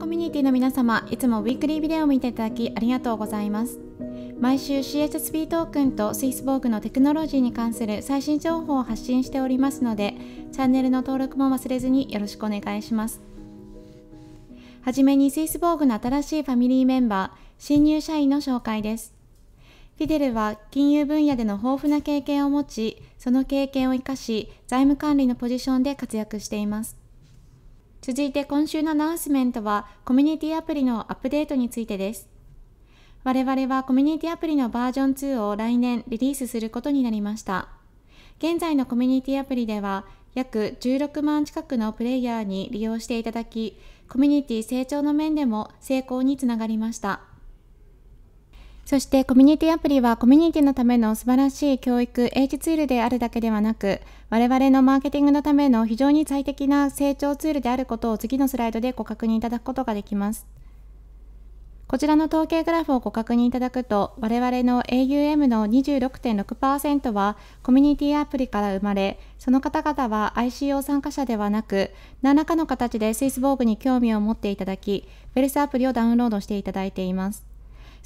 コミュニティの皆様、いつもウィークリービデオを見ていただきありがとうございます。毎週 CSSB トークンとスイスボーグのテクノロジーに関する最新情報を発信しておりますので、チャンネルの登録も忘れずによろしくお願いします。はじめにスイスボーグの新しいファミリーメンバー、新入社員の紹介です。フィデルは金融分野での豊富な経験を持ち、その経験を生かし、財務管理のポジションで活躍しています。続いて今週のアナウンスメントはコミュニティアプリのアップデートについてです。我々はコミュニティアプリのバージョン2を来年リリースすることになりました。現在のコミュニティアプリでは約16万近くのプレイヤーに利用していただき、コミュニティ成長の面でも成功につながりました。そしてコミュニティアプリはコミュニティのための素晴らしい教育、英知ツールであるだけではなく、我々のマーケティングのための非常に最適な成長ツールであることを次のスライドでご確認いただくことができます。こちらの統計グラフをご確認いただくと、我々の AUM の26.6%はコミュニティアプリから生まれ、その方々は ICO 参加者ではなく、何らかの形でスイスボーグに興味を持っていただき、ウェルスアプリをダウンロードしていただいています。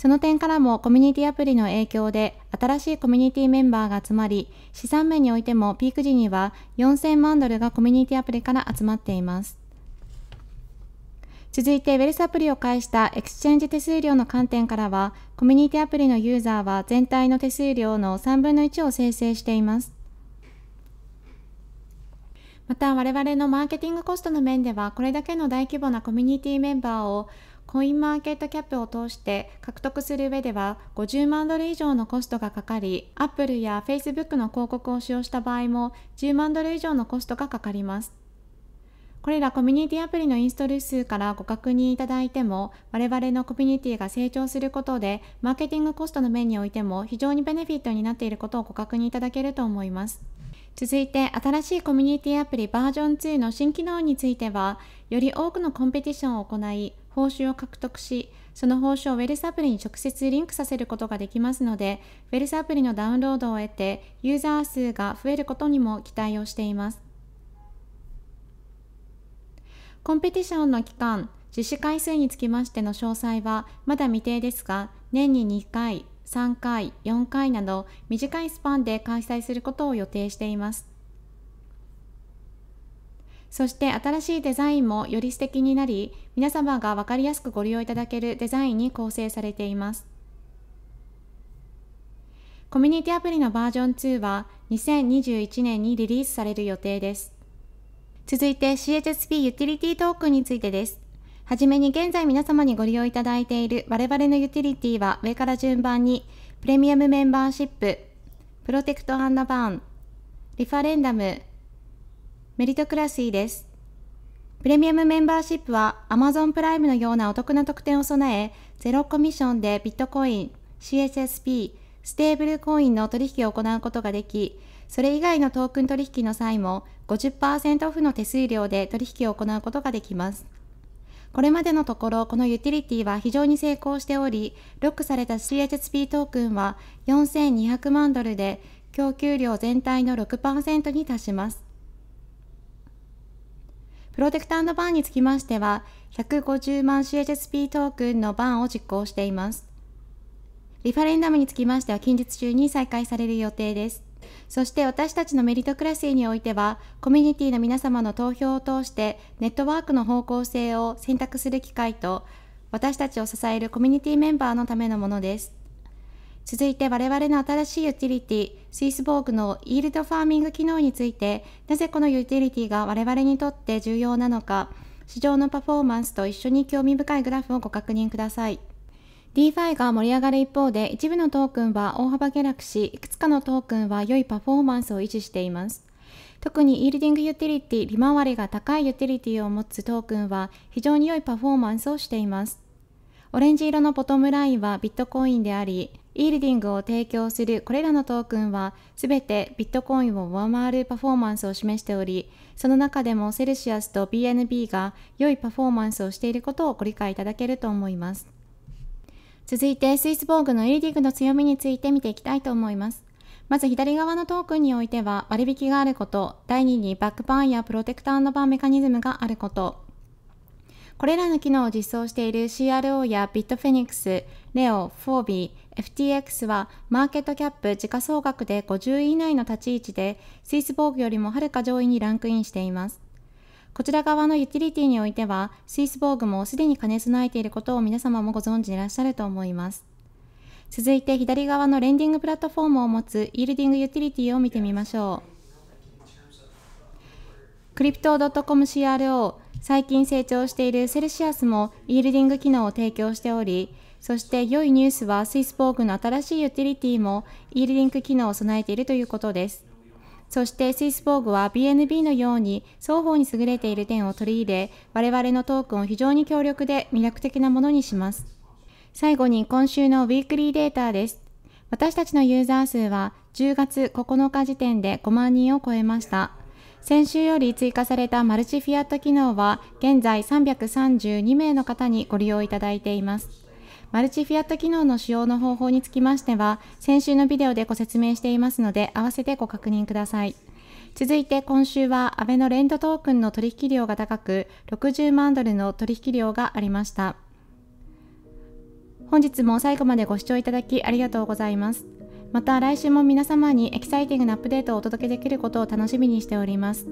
その点からもコミュニティアプリの影響で新しいコミュニティメンバーが集まり、資産面においてもピーク時には4000万ドルがコミュニティアプリから集まっています。続いて、ウェルスアプリを介したエクスチェンジ手数料の観点からは、コミュニティアプリのユーザーは全体の手数料の3分の1を生成しています。また、我々のマーケティングコストの面では、これだけの大規模なコミュニティメンバーをコインマーケットキャップを通して獲得する上では50万ドル以上のコストがかかり、Apple や Facebook の広告を使用した場合も10万ドル以上のコストがかかります。これらコミュニティアプリのインストール数からご確認いただいても、我々のコミュニティが成長することで、マーケティングコストの面においても非常にベネフィットになっていることをご確認いただけると思います。続いて新しいコミュニティアプリバージョン2の新機能についてはより多くのコンペティションを行い報酬を獲得しその報酬をウェルスアプリに直接リンクさせることができますのでウェルスアプリのダウンロードを得てユーザー数が増えることにも期待をしていますコンペティションの期間実施回数につきましての詳細はまだ未定ですが年に2回3回、4回など短いスパンで開催することを予定しています。そして新しいデザインもより素敵になり、皆様が分かりやすくご利用いただけるデザインに構成されています。コミュニティアプリのバージョン2は2021年にリリースされる予定です。続いて CHSP ユーティリティトークンについてです。はじめに現在皆様にご利用いただいている我々のユーティリティは上から順番にプレミアムメンバーシップ、プロテクトバーン、リファレンダム、メリトクラシーです。プレミアムメンバーシップは Amazon プライムのようなお得な特典を備え、ゼロコミッションでビットコイン、CSSP、ステーブルコインの取引を行うことができ、それ以外のトークン取引の際も50%オフの手数料で取引を行うことができます。これまでのところ、このユーティリティは非常に成功しており、ロックされた CHSP トークンは4200万ドルで、供給量全体の6%に達します。プロテクタのバンにつきましては、150万 CHSP トークンのバンを実行しています。リファレンダムにつきましては近日中に再開される予定です。そして私たちのメリトクラシーにおいては、コミュニティの皆様の投票を通して、ネットワークの方向性を選択する機会と、私たちを支えるコミュニティメンバーのためのものです。続いて我々の新しいユーティリティ、スイスボーグのイールドファーミング機能について、なぜこのユーティリティが我々にとって重要なのか、市場のパフォーマンスと一緒に興味深いグラフをご確認ください。DeFi が盛り上がる一方で、一部のトークンは大幅下落し、いくつかのトークンは良いパフォーマンスを維持しています。特にイールディングユーティリティ、利回りが高いユーティリティを持つトークンは非常に良いパフォーマンスをしています。オレンジ色のボトムラインはビットコインであり、イールディングを提供するこれらのトークンは全てビットコインを上回るパフォーマンスを示しており、その中でもセルシアスと BNB が良いパフォーマンスをしていることをご理解いただけると思います。続いてスイスボーグのディグの強みについて見ていきたいと思います。まず左側のトークンにおいては割引があること、第2にバックバーンやプロテクターバーンメカニズムがあること、これらの機能を実装している CRO やビットフェニックス、レオ、フォービー、FTX はマーケットキャップ時価総額で50位以内の立ち位置でスイスボーグよりもはるか上位にランクインしています。こちら側のユーティリティにおいては、スイスボーグもすでに兼ね備えていることを皆様もご存知いらっしゃると思います。続いて左側のレンディングプラットフォームを持つイールディングユーティリティを見てみましょう。クリプトドッ .comCRO、最近成長しているセルシアスもイールディング機能を提供しており、そして良いニュースはスイスボーグの新しいユーティリティもイールディング機能を備えているということです。そしてスイスーグは BNB のように双方に優れている点を取り入れ、我々のトークンを非常に強力で魅力的なものにします。最後に今週のウィークリーデータです。私たちのユーザー数は10月9日時点で5万人を超えました。先週より追加されたマルチフィアット機能は現在332名の方にご利用いただいています。マルチフィアット機能の使用の方法につきましては、先週のビデオでご説明していますので、合わせてご確認ください。続いて今週は、アベのレントトークンの取引量が高く、60万ドルの取引量がありました。本日も最後までご視聴いただきありがとうございます。また来週も皆様にエキサイティングなアップデートをお届けできることを楽しみにしております。